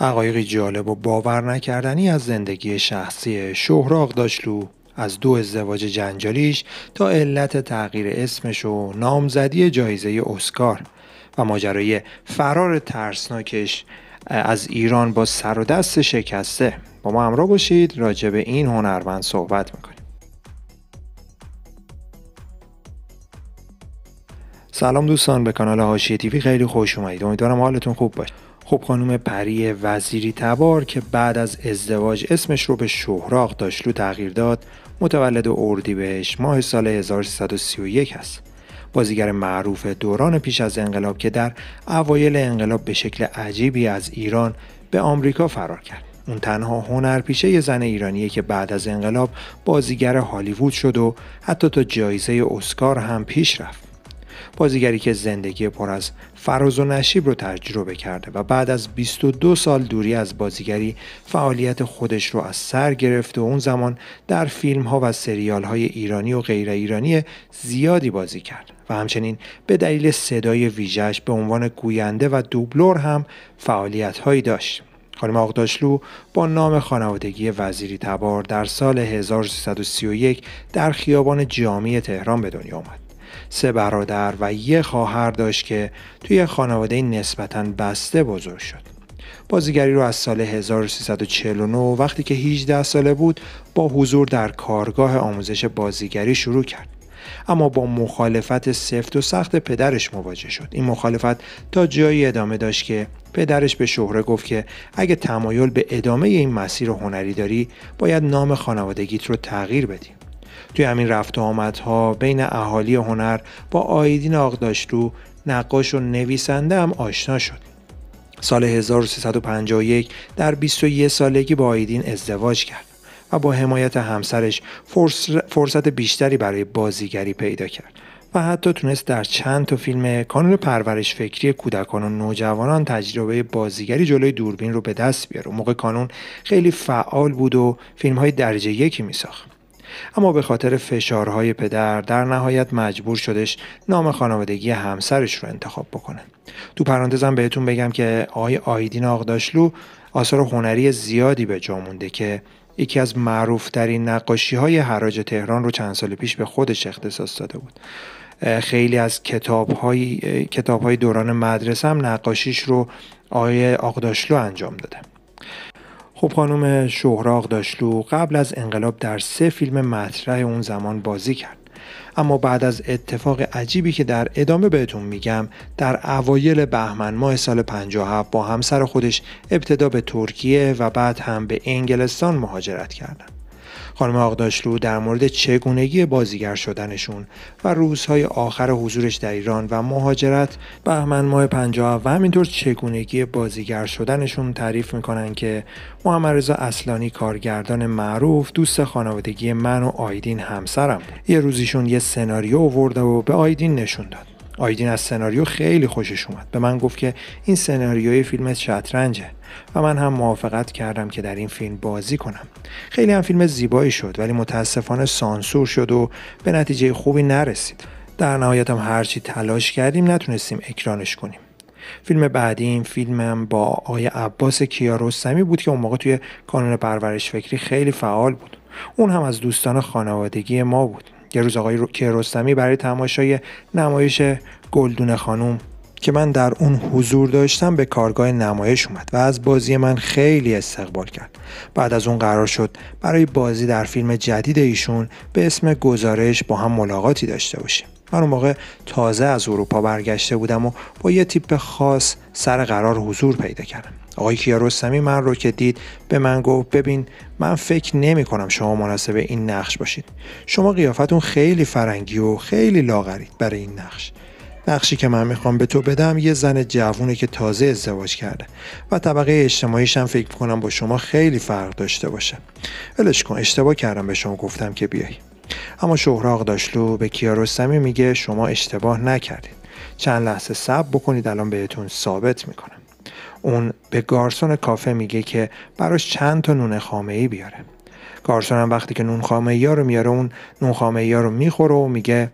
حقایقی جالب و باور نکردنی از زندگی شخصی شهراغ داشلو از دو ازدواج جنجالیش تا علت تغییر اسمش و نامزدی جایزه اسکار و ماجرای فرار ترسناکش از ایران با سر و دست شکسته با ما همراه باشید راجع به این هنرمند صحبت میکنیم سلام دوستان به کانال هاشیه تیوی خیلی خوش اومدید امیدوارم حالتون خوب باشه خب خانوم پری وزیری تبار که بعد از ازدواج اسمش رو به شهراغ داشلو تغییر داد متولد بهش ماه سال 1331 است بازیگر معروف دوران پیش از انقلاب که در اوایل انقلاب به شکل عجیبی از ایران به آمریکا فرار کرد اون تنها هنرپیشه ی زن ایرانیه که بعد از انقلاب بازیگر هالیوود شد و حتی تا جایزه اسکار هم پیش رفت بازیگری که زندگی پر از فراز و نشیب رو تجربه کرده و بعد از 22 سال دوری از بازیگری فعالیت خودش رو از سر گرفته و اون زمان در فیلم ها و سریال های ایرانی و غیر ایرانی زیادی بازی کرد و همچنین به دلیل صدای ویژش به عنوان گوینده و دوبلور هم فعالیت هایی داشت خانم آقداشلو با نام خانوادگی وزیری تبار در سال 1331 در خیابان جامی تهران به دنیا آمد. سه برادر و یه خواهر داشت که توی خانواده نسبتا بسته بزرگ شد بازیگری رو از سال 1349 وقتی که 18 ساله بود با حضور در کارگاه آموزش بازیگری شروع کرد اما با مخالفت سفت و سخت پدرش مواجه شد این مخالفت تا جایی ادامه داشت که پدرش به شهره گفت که اگه تمایل به ادامه این مسیر هنری داری باید نام خانوادگیت رو تغییر بدیم توی همین رفت و آمدها بین اهالی هنر با آیدین رو نقاش و نویسنده هم آشنا شد سال 1351 در 21 سالگی با آیدین ازدواج کرد و با حمایت همسرش فرصت بیشتری برای بازیگری پیدا کرد و حتی تونست در چند تا فیلم کانون پرورش فکری کودکان و نوجوانان تجربه بازیگری جلوی دوربین رو به دست بیاره. و موقع کانون خیلی فعال بود و فیلم های درجه یکی می ساخت. اما به خاطر فشارهای پدر در نهایت مجبور شدش نام خانوادگی همسرش رو انتخاب بکنه تو پرانتزم بهتون بگم که آقای آیدین آقداشلو آثار هنری زیادی به جا مونده که یکی از معروفترین نقاشی های حراج تهران رو چند سال پیش به خودش اختصاص داده بود خیلی از کتاب های, کتاب های دوران مدرسه هم نقاشیش رو آقای آقداشلو انجام داده خب خانوم شهراغ داشلو قبل از انقلاب در سه فیلم مطرح اون زمان بازی کرد اما بعد از اتفاق عجیبی که در ادامه بهتون میگم در اوایل بهمن ماه سال 57 با همسر خودش ابتدا به ترکیه و بعد هم به انگلستان مهاجرت کردند. خانم آقداشلو در مورد چگونگی بازیگر شدنشون و روزهای آخر حضورش در ایران و مهاجرت بهمن ماه پنجاه و همینطور چگونگی بازیگر شدنشون تعریف میکنن که محمد رضا اصلانی کارگردان معروف دوست خانوادگی من و آیدین همسرم یه روزیشون یه سناریو آورده و به آیدین نشون داد آیدین از سناریو خیلی خوشش اومد به من گفت که این سناریوی فیلم شطرنجه و من هم موافقت کردم که در این فیلم بازی کنم خیلی هم فیلم زیبایی شد ولی متاسفانه سانسور شد و به نتیجه خوبی نرسید در نهایت هم هرچی تلاش کردیم نتونستیم اکرانش کنیم فیلم بعدی این فیلمم با آقای عباس کیارستمی بود که اون موقع توی کانون پرورش فکری خیلی فعال بود اون هم از دوستان خانوادگی ما بود یه روز آقای کیروستمی برای تماشای نمایش گلدون خانوم که من در اون حضور داشتم به کارگاه نمایش اومد و از بازی من خیلی استقبال کرد بعد از اون قرار شد برای بازی در فیلم جدید ایشون به اسم گزارش با هم ملاقاتی داشته باشیم من اون موقع تازه از اروپا برگشته بودم و با یه تیپ خاص سر قرار حضور پیدا کردم آقای کیاروسمی من رو که دید به من گفت ببین من فکر نمی کنم شما مناسب این نقش باشید شما قیافتون خیلی فرنگی و خیلی لاغرید برای این نقش نقشی که من میخوام به تو بدم یه زن جوونه که تازه ازدواج کرده و طبقه اجتماعیش هم فکر کنم با شما خیلی فرق داشته باشه ولش کن اشتباه کردم به شما گفتم که بیای اما شهراغ داشلو به کیارستمی میگه شما اشتباه نکردید چند لحظه صبر بکنید الان بهتون ثابت میکنم اون به گارسون کافه میگه که براش چند تا نون خامه ای بیاره گارسون هم وقتی که نون خامه ای رو میاره اون نون خامه ای رو میخوره و میگه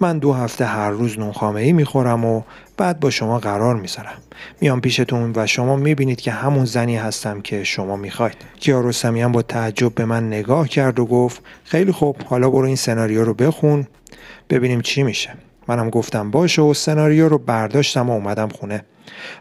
من دو هفته هر روز نون خامه ای میخورم و بعد با شما قرار میذارم میام پیشتون و شما میبینید که همون زنی هستم که شما میخواید کیارو هم با تعجب به من نگاه کرد و گفت خیلی خوب حالا برو این سناریو رو بخون ببینیم چی میشه منم گفتم باشه و سناریو رو برداشتم و اومدم خونه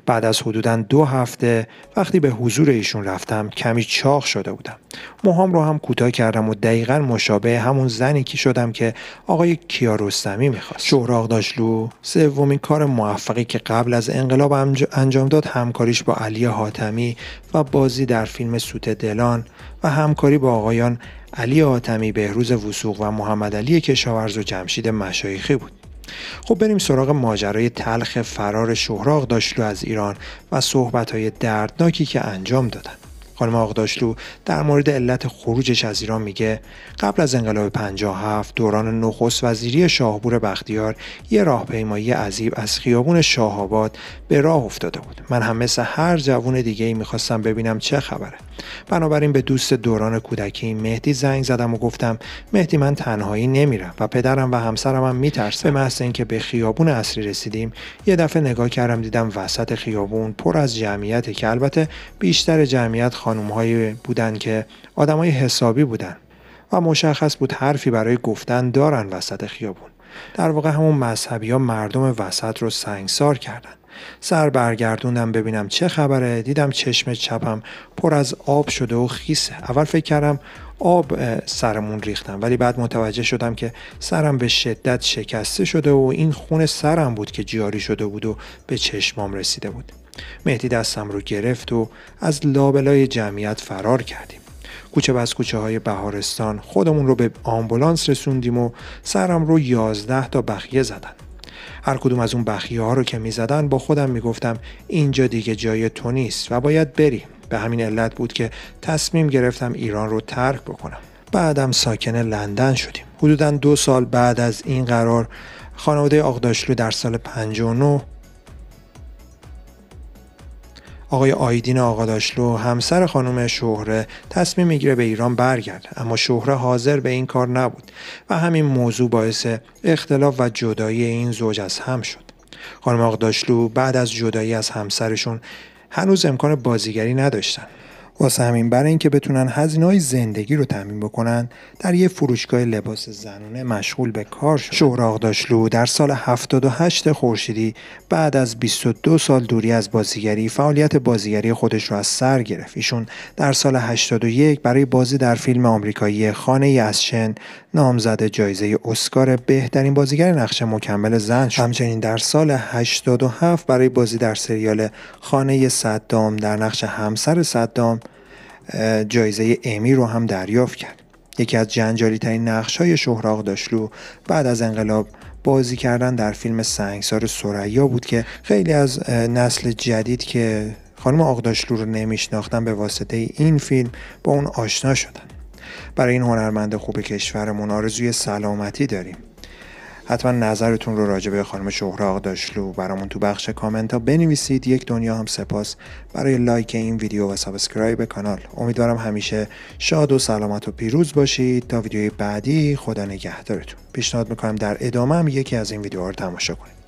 بعد از حدودا دو هفته وقتی به حضور ایشون رفتم کمی چاق شده بودم موهام رو هم کوتاه کردم و دقیقا مشابه همون زنی که شدم که آقای کیاروستمی میخواست شهراغ داشلو سومین کار موفقی که قبل از انقلاب انجام داد همکاریش با علی حاتمی و بازی در فیلم سوت دلان و همکاری با آقایان علی حاتمی بهروز وسوق و محمد علی کشاورز و جمشید مشایخی بود خب بریم سراغ ماجرای تلخ فرار شهراغ داشلو از ایران و صحبت های دردناکی که انجام دادن خانم رو در مورد علت خروجش از ایران میگه قبل از انقلاب 57 دوران نخست وزیری شاهبور بختیار یه راهپیمایی عذیب از خیابون شاه به راه افتاده بود من هم مثل هر جوون دیگه ای میخواستم ببینم چه خبره بنابراین به دوست دوران کودکی مهدی زنگ زدم و گفتم مهدی من تنهایی نمیرم و پدرم و همسرم هم میترسه به محض اینکه به خیابون اصری رسیدیم یه دفعه نگاه کردم دیدم وسط خیابون پر از جمعیت که البته بیشتر جمعیت خانوم هایی بودن که های حسابی بودن و مشخص بود حرفی برای گفتن دارن وسط خیابون در واقع همون مذهبی ها مردم وسط رو سنگسار کردن سر برگردوندم ببینم چه خبره دیدم چشم چپم پر از آب شده و خیسه اول فکر کردم آب سرمون ریختم ولی بعد متوجه شدم که سرم به شدت شکسته شده و این خون سرم بود که جاری شده بود و به چشمام رسیده بود مهدی دستم رو گرفت و از لابلای جمعیت فرار کردیم کوچه بس کوچه های بهارستان خودمون رو به آمبولانس رسوندیم و سرم رو یازده تا بخیه زدن هر کدوم از اون بخیه ها رو که می زدن با خودم می گفتم اینجا دیگه جای تو نیست و باید بریم به همین علت بود که تصمیم گرفتم ایران رو ترک بکنم بعدم ساکن لندن شدیم حدودا دو سال بعد از این قرار خانواده آقداشلو در سال 59 آقای آیدین آقاداشلو همسر خانم شهره تصمیم میگیره به ایران برگرد اما شهره حاضر به این کار نبود و همین موضوع باعث اختلاف و جدایی این زوج از هم شد خانم آقاداشلو بعد از جدایی از همسرشون هنوز امکان بازیگری نداشتن واسه همین برای اینکه بتونن هزینه های زندگی رو تامین بکنن در یه فروشگاه لباس زنونه مشغول به کار شد شوراغ داشلو در سال 78 خورشیدی بعد از 22 سال دوری از بازیگری فعالیت بازیگری خودش رو از سر گرفت ایشون در سال 81 برای بازی در فیلم آمریکایی خانه ی از نامزد جایزه اسکار بهترین بازیگر نقش مکمل زن شد همچنین در سال 87 برای بازی در سریال خانه صدام در نقش همسر صدام جایزه امی رو هم دریافت کرد یکی از جنجالی ترین نقش های شهراغ داشلو بعد از انقلاب بازی کردن در فیلم سنگسار سریا بود که خیلی از نسل جدید که خانم آقداشلو رو نمیشناختن به واسطه این فیلم با اون آشنا شدن برای این هنرمند خوب کشورمون آرزوی سلامتی داریم حتما نظرتون رو راجبه به خانم شهراغ داشلو برامون تو بخش کامنت ها بنویسید یک دنیا هم سپاس برای لایک این ویدیو و سابسکرایب کانال امیدوارم همیشه شاد و سلامت و پیروز باشید تا ویدیوی بعدی خدا نگهدارتون پیشنهاد میکنم در ادامه هم یکی از این ویدیوها رو تماشا کنید